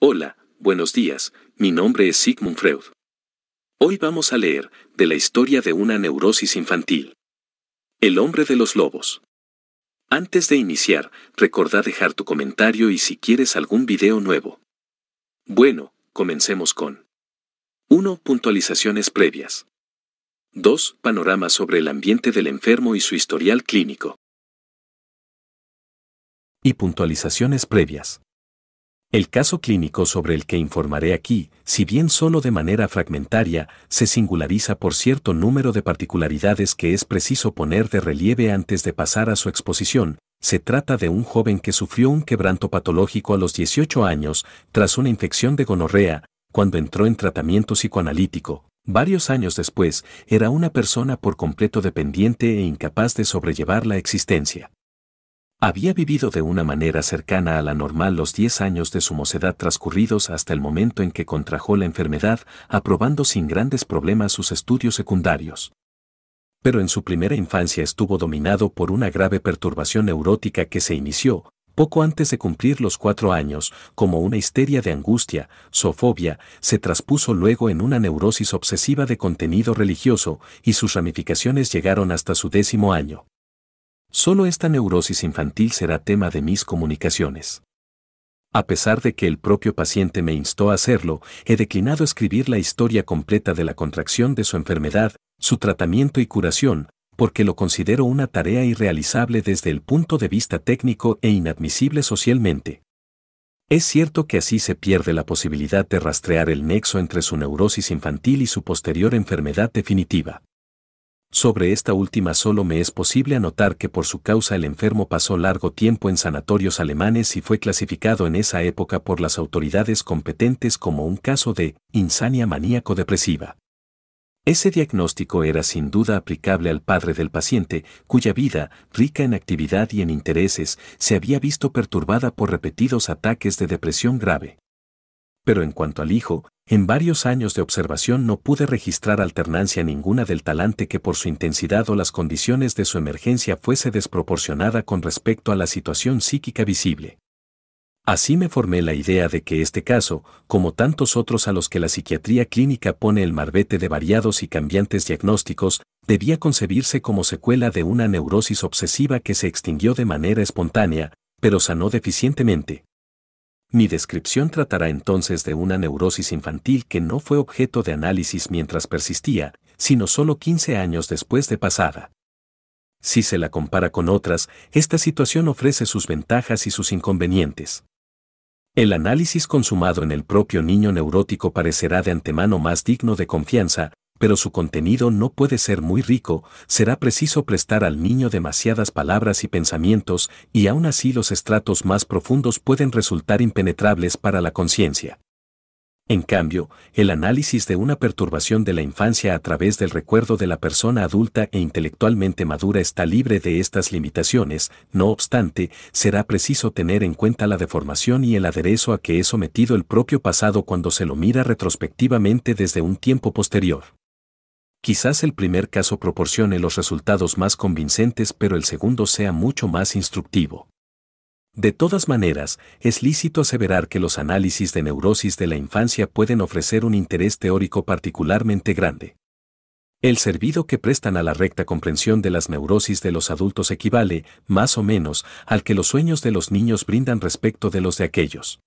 Hola, buenos días, mi nombre es Sigmund Freud. Hoy vamos a leer de la historia de una neurosis infantil. El hombre de los lobos. Antes de iniciar, recordá dejar tu comentario y si quieres algún video nuevo. Bueno, comencemos con 1. Puntualizaciones previas. 2. Panorama sobre el ambiente del enfermo y su historial clínico. Y puntualizaciones previas. El caso clínico sobre el que informaré aquí, si bien solo de manera fragmentaria, se singulariza por cierto número de particularidades que es preciso poner de relieve antes de pasar a su exposición, se trata de un joven que sufrió un quebranto patológico a los 18 años tras una infección de gonorrea, cuando entró en tratamiento psicoanalítico. Varios años después, era una persona por completo dependiente e incapaz de sobrellevar la existencia. Había vivido de una manera cercana a la normal los diez años de su mocedad transcurridos hasta el momento en que contrajo la enfermedad, aprobando sin grandes problemas sus estudios secundarios. Pero en su primera infancia estuvo dominado por una grave perturbación neurótica que se inició, poco antes de cumplir los cuatro años, como una histeria de angustia, sofobia, se traspuso luego en una neurosis obsesiva de contenido religioso, y sus ramificaciones llegaron hasta su décimo año. Solo esta neurosis infantil será tema de mis comunicaciones. A pesar de que el propio paciente me instó a hacerlo, he declinado escribir la historia completa de la contracción de su enfermedad, su tratamiento y curación, porque lo considero una tarea irrealizable desde el punto de vista técnico e inadmisible socialmente. Es cierto que así se pierde la posibilidad de rastrear el nexo entre su neurosis infantil y su posterior enfermedad definitiva. Sobre esta última solo me es posible anotar que por su causa el enfermo pasó largo tiempo en sanatorios alemanes y fue clasificado en esa época por las autoridades competentes como un caso de insania maníaco-depresiva. Ese diagnóstico era sin duda aplicable al padre del paciente, cuya vida, rica en actividad y en intereses, se había visto perturbada por repetidos ataques de depresión grave pero en cuanto al hijo, en varios años de observación no pude registrar alternancia ninguna del talante que por su intensidad o las condiciones de su emergencia fuese desproporcionada con respecto a la situación psíquica visible. Así me formé la idea de que este caso, como tantos otros a los que la psiquiatría clínica pone el marbete de variados y cambiantes diagnósticos, debía concebirse como secuela de una neurosis obsesiva que se extinguió de manera espontánea, pero sanó deficientemente, mi descripción tratará entonces de una neurosis infantil que no fue objeto de análisis mientras persistía, sino solo 15 años después de pasada. Si se la compara con otras, esta situación ofrece sus ventajas y sus inconvenientes. El análisis consumado en el propio niño neurótico parecerá de antemano más digno de confianza, pero su contenido no puede ser muy rico, será preciso prestar al niño demasiadas palabras y pensamientos, y aún así los estratos más profundos pueden resultar impenetrables para la conciencia. En cambio, el análisis de una perturbación de la infancia a través del recuerdo de la persona adulta e intelectualmente madura está libre de estas limitaciones, no obstante, será preciso tener en cuenta la deformación y el aderezo a que es sometido el propio pasado cuando se lo mira retrospectivamente desde un tiempo posterior. Quizás el primer caso proporcione los resultados más convincentes pero el segundo sea mucho más instructivo. De todas maneras, es lícito aseverar que los análisis de neurosis de la infancia pueden ofrecer un interés teórico particularmente grande. El servido que prestan a la recta comprensión de las neurosis de los adultos equivale, más o menos, al que los sueños de los niños brindan respecto de los de aquellos.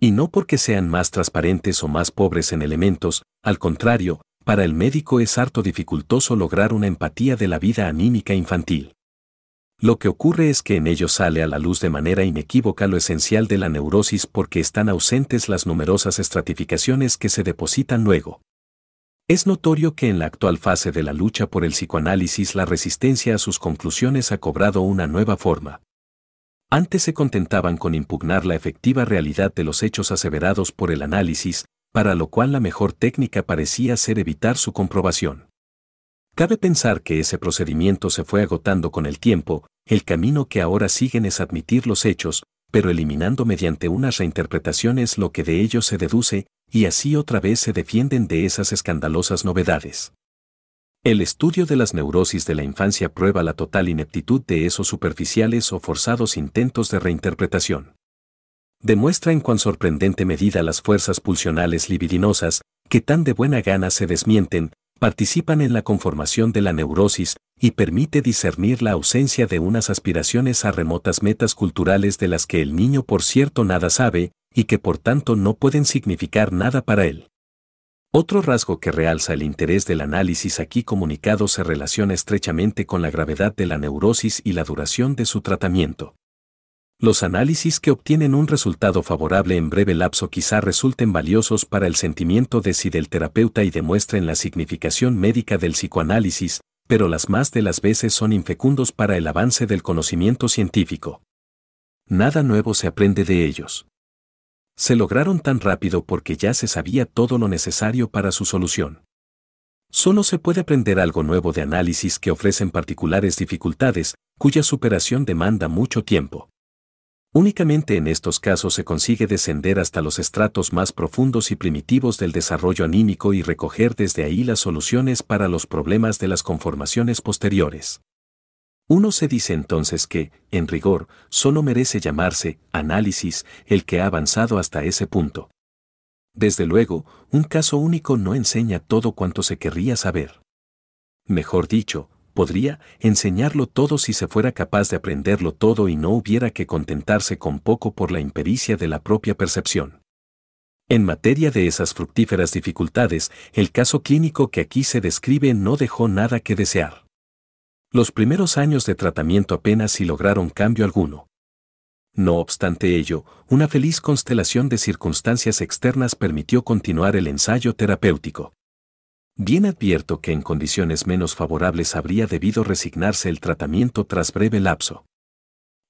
Y no porque sean más transparentes o más pobres en elementos, al contrario, para el médico es harto dificultoso lograr una empatía de la vida anímica infantil. Lo que ocurre es que en ello sale a la luz de manera inequívoca lo esencial de la neurosis porque están ausentes las numerosas estratificaciones que se depositan luego. Es notorio que en la actual fase de la lucha por el psicoanálisis la resistencia a sus conclusiones ha cobrado una nueva forma. Antes se contentaban con impugnar la efectiva realidad de los hechos aseverados por el análisis, para lo cual la mejor técnica parecía ser evitar su comprobación. Cabe pensar que ese procedimiento se fue agotando con el tiempo, el camino que ahora siguen es admitir los hechos, pero eliminando mediante unas reinterpretaciones lo que de ellos se deduce, y así otra vez se defienden de esas escandalosas novedades. El estudio de las neurosis de la infancia prueba la total ineptitud de esos superficiales o forzados intentos de reinterpretación demuestra en cuán sorprendente medida las fuerzas pulsionales libidinosas, que tan de buena gana se desmienten, participan en la conformación de la neurosis y permite discernir la ausencia de unas aspiraciones a remotas metas culturales de las que el niño por cierto nada sabe y que por tanto no pueden significar nada para él. Otro rasgo que realza el interés del análisis aquí comunicado se relaciona estrechamente con la gravedad de la neurosis y la duración de su tratamiento. Los análisis que obtienen un resultado favorable en breve lapso quizá resulten valiosos para el sentimiento de sí del terapeuta y demuestren la significación médica del psicoanálisis, pero las más de las veces son infecundos para el avance del conocimiento científico. Nada nuevo se aprende de ellos. Se lograron tan rápido porque ya se sabía todo lo necesario para su solución. Solo se puede aprender algo nuevo de análisis que ofrecen particulares dificultades, cuya superación demanda mucho tiempo. Únicamente en estos casos se consigue descender hasta los estratos más profundos y primitivos del desarrollo anímico y recoger desde ahí las soluciones para los problemas de las conformaciones posteriores. Uno se dice entonces que, en rigor, solo merece llamarse análisis el que ha avanzado hasta ese punto. Desde luego, un caso único no enseña todo cuanto se querría saber. Mejor dicho, podría enseñarlo todo si se fuera capaz de aprenderlo todo y no hubiera que contentarse con poco por la impericia de la propia percepción. En materia de esas fructíferas dificultades, el caso clínico que aquí se describe no dejó nada que desear. Los primeros años de tratamiento apenas si lograron cambio alguno. No obstante ello, una feliz constelación de circunstancias externas permitió continuar el ensayo terapéutico. Bien advierto que en condiciones menos favorables habría debido resignarse el tratamiento tras breve lapso.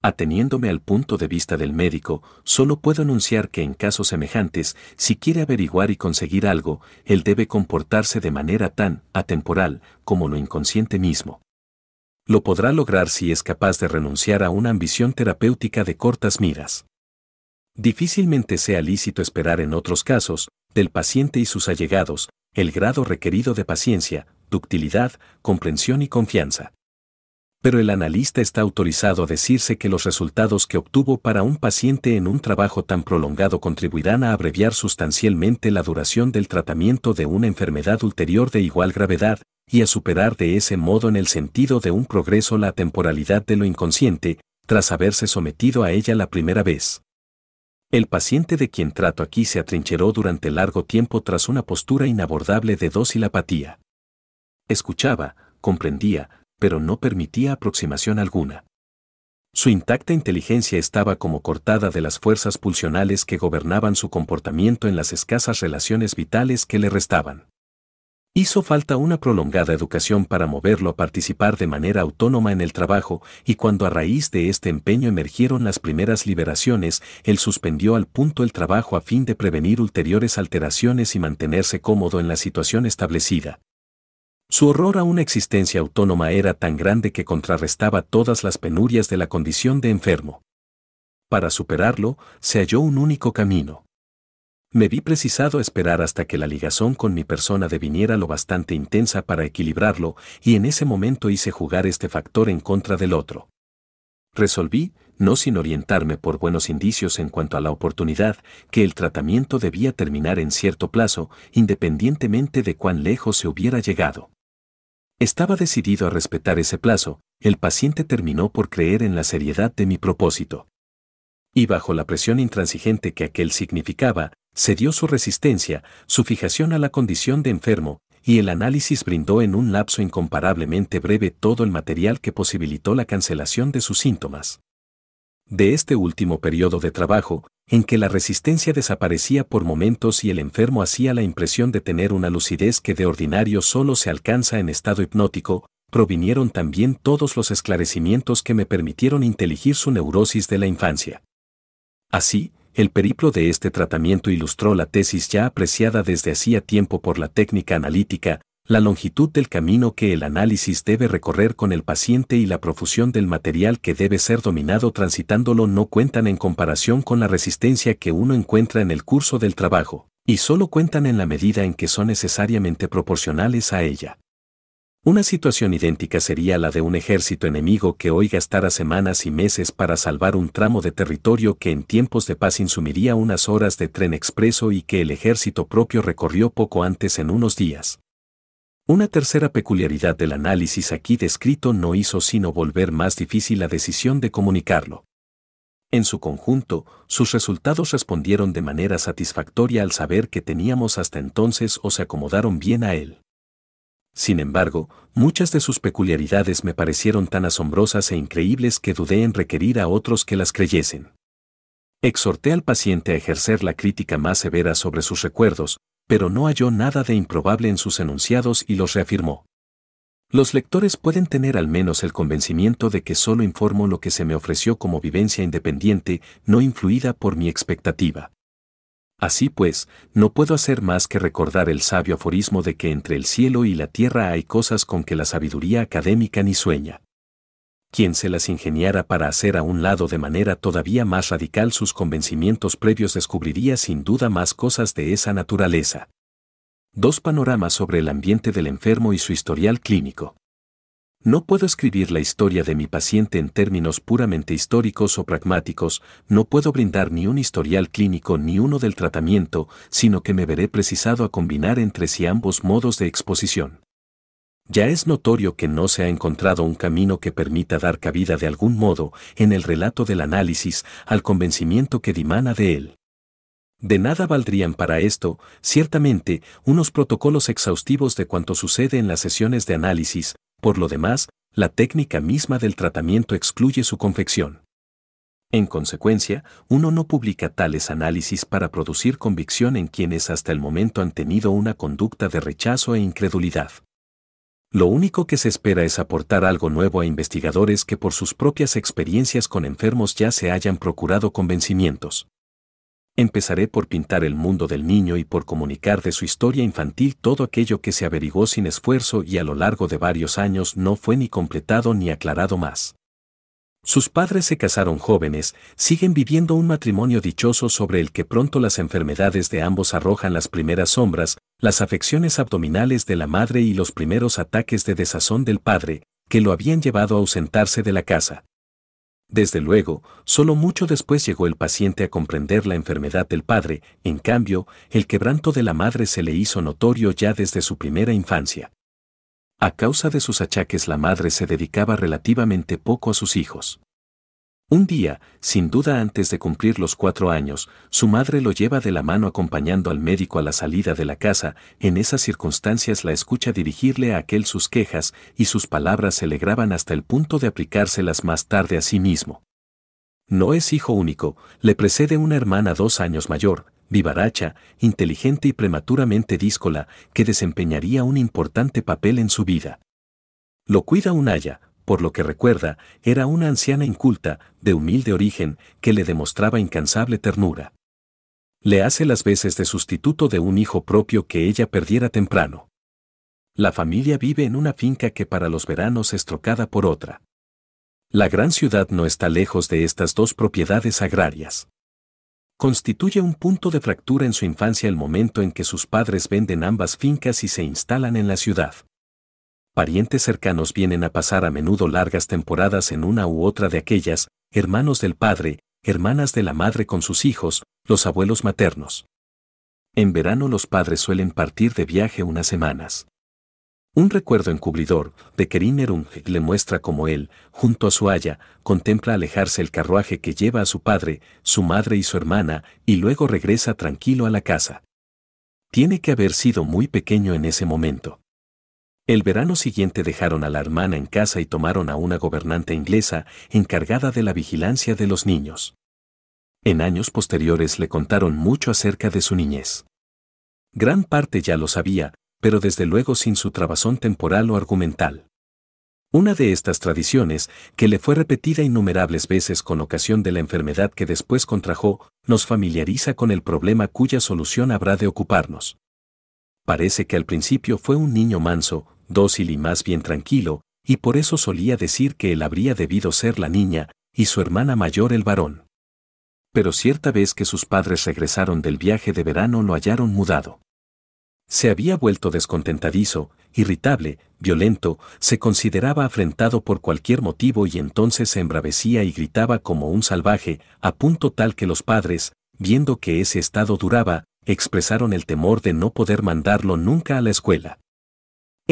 Ateniéndome al punto de vista del médico, solo puedo anunciar que en casos semejantes, si quiere averiguar y conseguir algo, él debe comportarse de manera tan atemporal como lo inconsciente mismo. Lo podrá lograr si es capaz de renunciar a una ambición terapéutica de cortas miras. Difícilmente sea lícito esperar en otros casos, del paciente y sus allegados, el grado requerido de paciencia, ductilidad, comprensión y confianza. Pero el analista está autorizado a decirse que los resultados que obtuvo para un paciente en un trabajo tan prolongado contribuirán a abreviar sustancialmente la duración del tratamiento de una enfermedad ulterior de igual gravedad, y a superar de ese modo en el sentido de un progreso la temporalidad de lo inconsciente, tras haberse sometido a ella la primera vez. El paciente de quien trato aquí se atrincheró durante largo tiempo tras una postura inabordable de dócil apatía. Escuchaba, comprendía, pero no permitía aproximación alguna. Su intacta inteligencia estaba como cortada de las fuerzas pulsionales que gobernaban su comportamiento en las escasas relaciones vitales que le restaban. Hizo falta una prolongada educación para moverlo a participar de manera autónoma en el trabajo y cuando a raíz de este empeño emergieron las primeras liberaciones, él suspendió al punto el trabajo a fin de prevenir ulteriores alteraciones y mantenerse cómodo en la situación establecida. Su horror a una existencia autónoma era tan grande que contrarrestaba todas las penurias de la condición de enfermo. Para superarlo, se halló un único camino. Me vi precisado a esperar hasta que la ligazón con mi persona deviniera lo bastante intensa para equilibrarlo y en ese momento hice jugar este factor en contra del otro. Resolví, no sin orientarme por buenos indicios en cuanto a la oportunidad, que el tratamiento debía terminar en cierto plazo, independientemente de cuán lejos se hubiera llegado. Estaba decidido a respetar ese plazo, el paciente terminó por creer en la seriedad de mi propósito. Y bajo la presión intransigente que aquel significaba, cedió dio su resistencia, su fijación a la condición de enfermo, y el análisis brindó en un lapso incomparablemente breve todo el material que posibilitó la cancelación de sus síntomas. De este último periodo de trabajo, en que la resistencia desaparecía por momentos y el enfermo hacía la impresión de tener una lucidez que de ordinario solo se alcanza en estado hipnótico, provinieron también todos los esclarecimientos que me permitieron inteligir su neurosis de la infancia. Así, el periplo de este tratamiento ilustró la tesis ya apreciada desde hacía tiempo por la técnica analítica, la longitud del camino que el análisis debe recorrer con el paciente y la profusión del material que debe ser dominado transitándolo no cuentan en comparación con la resistencia que uno encuentra en el curso del trabajo, y solo cuentan en la medida en que son necesariamente proporcionales a ella. Una situación idéntica sería la de un ejército enemigo que hoy gastara semanas y meses para salvar un tramo de territorio que en tiempos de paz insumiría unas horas de tren expreso y que el ejército propio recorrió poco antes en unos días. Una tercera peculiaridad del análisis aquí descrito no hizo sino volver más difícil la decisión de comunicarlo. En su conjunto, sus resultados respondieron de manera satisfactoria al saber que teníamos hasta entonces o se acomodaron bien a él. Sin embargo, muchas de sus peculiaridades me parecieron tan asombrosas e increíbles que dudé en requerir a otros que las creyesen. Exhorté al paciente a ejercer la crítica más severa sobre sus recuerdos, pero no halló nada de improbable en sus enunciados y los reafirmó. Los lectores pueden tener al menos el convencimiento de que solo informo lo que se me ofreció como vivencia independiente, no influida por mi expectativa. Así pues, no puedo hacer más que recordar el sabio aforismo de que entre el cielo y la tierra hay cosas con que la sabiduría académica ni sueña. Quien se las ingeniara para hacer a un lado de manera todavía más radical sus convencimientos previos descubriría sin duda más cosas de esa naturaleza. Dos panoramas sobre el ambiente del enfermo y su historial clínico. No puedo escribir la historia de mi paciente en términos puramente históricos o pragmáticos, no puedo brindar ni un historial clínico ni uno del tratamiento, sino que me veré precisado a combinar entre sí ambos modos de exposición. Ya es notorio que no se ha encontrado un camino que permita dar cabida de algún modo, en el relato del análisis, al convencimiento que dimana de él. De nada valdrían para esto, ciertamente, unos protocolos exhaustivos de cuanto sucede en las sesiones de análisis, por lo demás, la técnica misma del tratamiento excluye su confección. En consecuencia, uno no publica tales análisis para producir convicción en quienes hasta el momento han tenido una conducta de rechazo e incredulidad. Lo único que se espera es aportar algo nuevo a investigadores que por sus propias experiencias con enfermos ya se hayan procurado convencimientos. Empezaré por pintar el mundo del niño y por comunicar de su historia infantil todo aquello que se averiguó sin esfuerzo y a lo largo de varios años no fue ni completado ni aclarado más. Sus padres se casaron jóvenes, siguen viviendo un matrimonio dichoso sobre el que pronto las enfermedades de ambos arrojan las primeras sombras, las afecciones abdominales de la madre y los primeros ataques de desazón del padre, que lo habían llevado a ausentarse de la casa. Desde luego, solo mucho después llegó el paciente a comprender la enfermedad del padre, en cambio, el quebranto de la madre se le hizo notorio ya desde su primera infancia. A causa de sus achaques la madre se dedicaba relativamente poco a sus hijos. Un día, sin duda antes de cumplir los cuatro años, su madre lo lleva de la mano acompañando al médico a la salida de la casa, en esas circunstancias la escucha dirigirle a aquel sus quejas y sus palabras se le graban hasta el punto de aplicárselas más tarde a sí mismo. No es hijo único, le precede una hermana dos años mayor, vivaracha, inteligente y prematuramente díscola, que desempeñaría un importante papel en su vida. Lo cuida un haya, por lo que recuerda, era una anciana inculta, de humilde origen, que le demostraba incansable ternura. Le hace las veces de sustituto de un hijo propio que ella perdiera temprano. La familia vive en una finca que para los veranos es trocada por otra. La gran ciudad no está lejos de estas dos propiedades agrarias. Constituye un punto de fractura en su infancia el momento en que sus padres venden ambas fincas y se instalan en la ciudad parientes cercanos vienen a pasar a menudo largas temporadas en una u otra de aquellas, hermanos del padre, hermanas de la madre con sus hijos, los abuelos maternos. En verano los padres suelen partir de viaje unas semanas. Un recuerdo encubridor de Erung le muestra cómo él, junto a su haya, contempla alejarse el carruaje que lleva a su padre, su madre y su hermana, y luego regresa tranquilo a la casa. Tiene que haber sido muy pequeño en ese momento. El verano siguiente dejaron a la hermana en casa y tomaron a una gobernante inglesa encargada de la vigilancia de los niños. En años posteriores le contaron mucho acerca de su niñez. Gran parte ya lo sabía, pero desde luego sin su trabazón temporal o argumental. Una de estas tradiciones, que le fue repetida innumerables veces con ocasión de la enfermedad que después contrajo nos familiariza con el problema cuya solución habrá de ocuparnos. Parece que al principio fue un niño manso, dócil y más bien tranquilo, y por eso solía decir que él habría debido ser la niña y su hermana mayor el varón. Pero cierta vez que sus padres regresaron del viaje de verano lo hallaron mudado. Se había vuelto descontentadizo, irritable, violento, se consideraba afrentado por cualquier motivo y entonces se embravecía y gritaba como un salvaje, a punto tal que los padres, viendo que ese estado duraba, expresaron el temor de no poder mandarlo nunca a la escuela.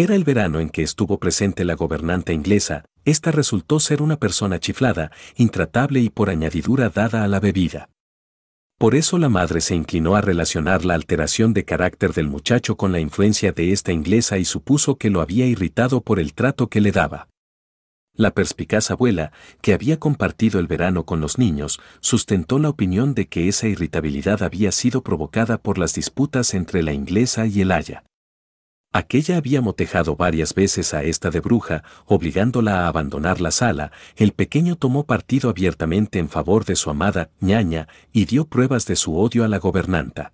Era el verano en que estuvo presente la gobernante inglesa, esta resultó ser una persona chiflada, intratable y por añadidura dada a la bebida. Por eso la madre se inclinó a relacionar la alteración de carácter del muchacho con la influencia de esta inglesa y supuso que lo había irritado por el trato que le daba. La perspicaz abuela, que había compartido el verano con los niños, sustentó la opinión de que esa irritabilidad había sido provocada por las disputas entre la inglesa y el haya. Aquella había motejado varias veces a esta de bruja, obligándola a abandonar la sala, el pequeño tomó partido abiertamente en favor de su amada, ñaña, y dio pruebas de su odio a la gobernanta.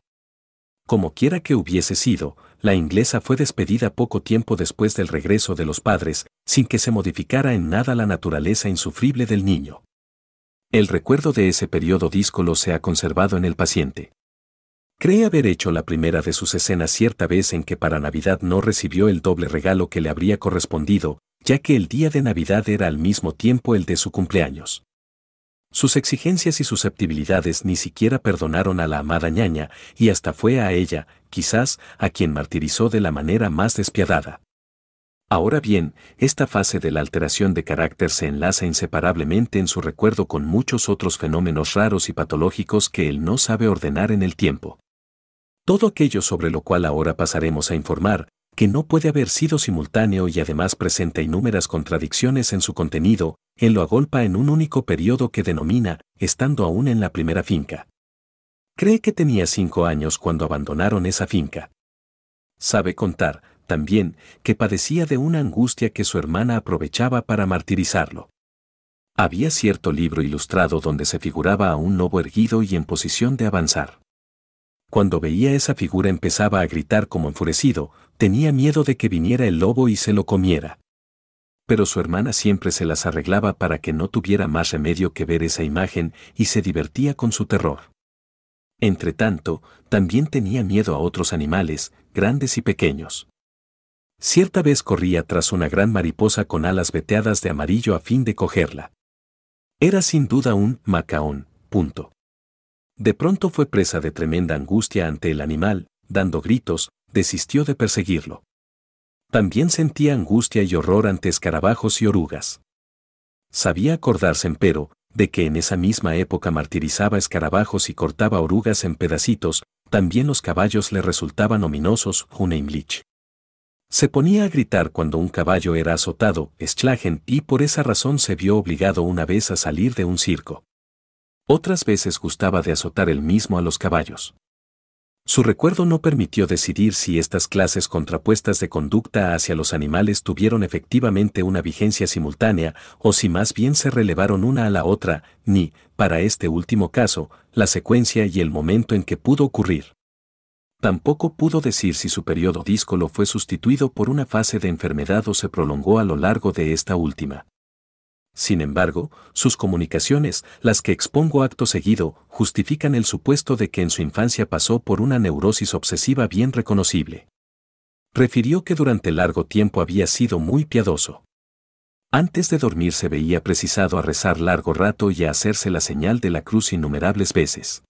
Como quiera que hubiese sido, la inglesa fue despedida poco tiempo después del regreso de los padres, sin que se modificara en nada la naturaleza insufrible del niño. El recuerdo de ese periodo díscolo se ha conservado en el paciente. Cree haber hecho la primera de sus escenas cierta vez en que para Navidad no recibió el doble regalo que le habría correspondido, ya que el día de Navidad era al mismo tiempo el de su cumpleaños. Sus exigencias y susceptibilidades ni siquiera perdonaron a la amada ñaña, y hasta fue a ella, quizás, a quien martirizó de la manera más despiadada. Ahora bien, esta fase de la alteración de carácter se enlaza inseparablemente en su recuerdo con muchos otros fenómenos raros y patológicos que él no sabe ordenar en el tiempo todo aquello sobre lo cual ahora pasaremos a informar, que no puede haber sido simultáneo y además presenta inúmeras contradicciones en su contenido, él lo agolpa en un único periodo que denomina, estando aún en la primera finca. Cree que tenía cinco años cuando abandonaron esa finca. Sabe contar, también, que padecía de una angustia que su hermana aprovechaba para martirizarlo. Había cierto libro ilustrado donde se figuraba a un lobo erguido y en posición de avanzar cuando veía esa figura empezaba a gritar como enfurecido, tenía miedo de que viniera el lobo y se lo comiera. Pero su hermana siempre se las arreglaba para que no tuviera más remedio que ver esa imagen y se divertía con su terror. Entretanto, también tenía miedo a otros animales, grandes y pequeños. Cierta vez corría tras una gran mariposa con alas veteadas de amarillo a fin de cogerla. Era sin duda un macaón, punto. De pronto fue presa de tremenda angustia ante el animal, dando gritos, desistió de perseguirlo. También sentía angustia y horror ante escarabajos y orugas. Sabía acordarse, empero, de que en esa misma época martirizaba escarabajos y cortaba orugas en pedacitos, también los caballos le resultaban ominosos, Huneimlich. Se ponía a gritar cuando un caballo era azotado, Schlagen, y por esa razón se vio obligado una vez a salir de un circo. Otras veces gustaba de azotar el mismo a los caballos. Su recuerdo no permitió decidir si estas clases contrapuestas de conducta hacia los animales tuvieron efectivamente una vigencia simultánea o si más bien se relevaron una a la otra, ni, para este último caso, la secuencia y el momento en que pudo ocurrir. Tampoco pudo decir si su periodo díscolo fue sustituido por una fase de enfermedad o se prolongó a lo largo de esta última. Sin embargo, sus comunicaciones, las que expongo acto seguido, justifican el supuesto de que en su infancia pasó por una neurosis obsesiva bien reconocible. Refirió que durante largo tiempo había sido muy piadoso. Antes de dormir se veía precisado a rezar largo rato y a hacerse la señal de la cruz innumerables veces.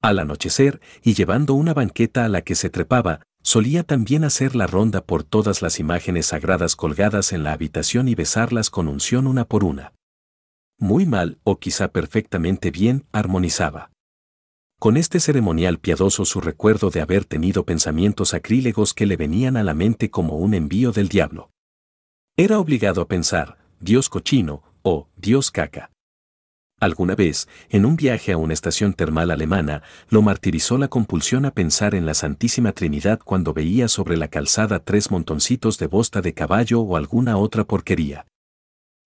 Al anochecer, y llevando una banqueta a la que se trepaba, Solía también hacer la ronda por todas las imágenes sagradas colgadas en la habitación y besarlas con unción una por una. Muy mal, o quizá perfectamente bien, armonizaba. Con este ceremonial piadoso su recuerdo de haber tenido pensamientos sacrílegos que le venían a la mente como un envío del diablo. Era obligado a pensar, Dios cochino, o Dios caca. Alguna vez, en un viaje a una estación termal alemana, lo martirizó la compulsión a pensar en la Santísima Trinidad cuando veía sobre la calzada tres montoncitos de bosta de caballo o alguna otra porquería.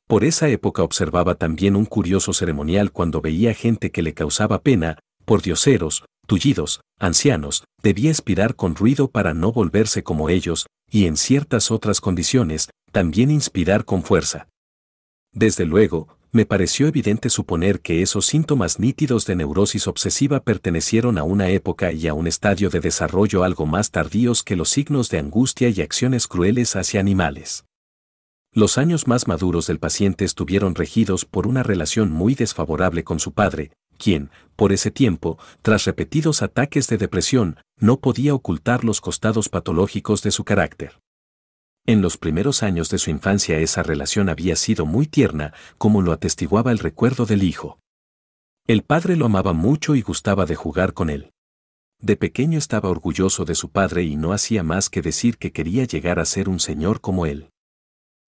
Por esa época observaba también un curioso ceremonial cuando veía gente que le causaba pena, por dioseros, tullidos, ancianos, debía expirar con ruido para no volverse como ellos, y en ciertas otras condiciones, también inspirar con fuerza. Desde luego, me pareció evidente suponer que esos síntomas nítidos de neurosis obsesiva pertenecieron a una época y a un estadio de desarrollo algo más tardíos que los signos de angustia y acciones crueles hacia animales. Los años más maduros del paciente estuvieron regidos por una relación muy desfavorable con su padre, quien, por ese tiempo, tras repetidos ataques de depresión, no podía ocultar los costados patológicos de su carácter. En los primeros años de su infancia esa relación había sido muy tierna, como lo atestiguaba el recuerdo del hijo. El padre lo amaba mucho y gustaba de jugar con él. De pequeño estaba orgulloso de su padre y no hacía más que decir que quería llegar a ser un señor como él.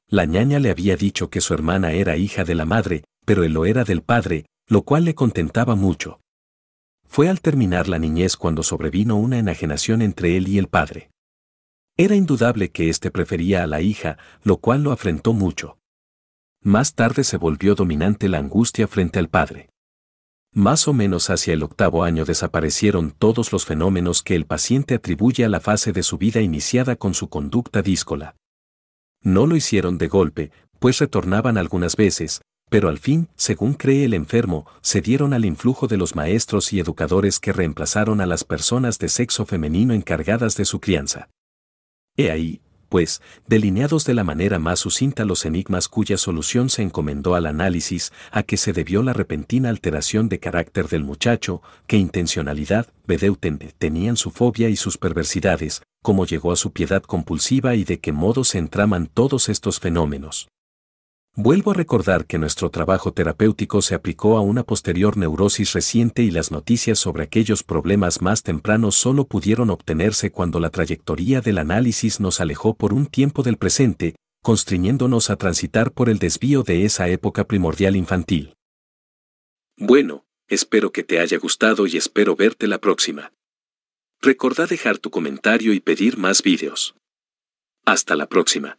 La ñaña le había dicho que su hermana era hija de la madre, pero él lo era del padre, lo cual le contentaba mucho. Fue al terminar la niñez cuando sobrevino una enajenación entre él y el padre. Era indudable que éste prefería a la hija, lo cual lo afrentó mucho. Más tarde se volvió dominante la angustia frente al padre. Más o menos hacia el octavo año desaparecieron todos los fenómenos que el paciente atribuye a la fase de su vida iniciada con su conducta díscola. No lo hicieron de golpe, pues retornaban algunas veces, pero al fin, según cree el enfermo, se dieron al influjo de los maestros y educadores que reemplazaron a las personas de sexo femenino encargadas de su crianza. He ahí, pues, delineados de la manera más sucinta los enigmas cuya solución se encomendó al análisis a que se debió la repentina alteración de carácter del muchacho, qué intencionalidad, Bedeuten tenían su fobia y sus perversidades, cómo llegó a su piedad compulsiva y de qué modo se entraman todos estos fenómenos. Vuelvo a recordar que nuestro trabajo terapéutico se aplicó a una posterior neurosis reciente y las noticias sobre aquellos problemas más tempranos solo pudieron obtenerse cuando la trayectoria del análisis nos alejó por un tiempo del presente, constriñéndonos a transitar por el desvío de esa época primordial infantil. Bueno, espero que te haya gustado y espero verte la próxima. Recordá dejar tu comentario y pedir más vídeos. Hasta la próxima.